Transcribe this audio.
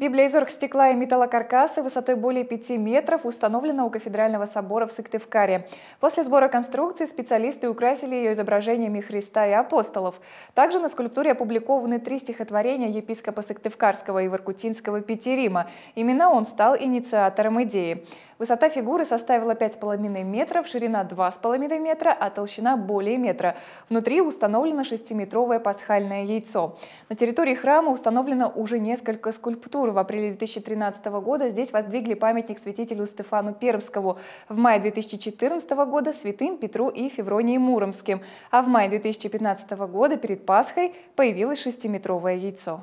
Библиозерк стекла и металлокаркаса высотой более 5 метров установлена у кафедрального собора в Сыктывкаре. После сбора конструкции специалисты украсили ее изображениями Христа и апостолов. Также на скульптуре опубликованы три стихотворения епископа Сыктывкарского и Воркутинского Петерима. Именно он стал инициатором идеи. Высота фигуры составила 5,5 метров, ширина 2,5 метра, а толщина более метра. Внутри установлено 6-метровое пасхальное яйцо. На территории храма установлено уже несколько скульптур. В апреле 2013 года здесь воздвигли памятник святителю Стефану Пермскому, в мае 2014 года – святым Петру и Февронии Муромским, а в мае 2015 года перед Пасхой появилось шестиметровое яйцо.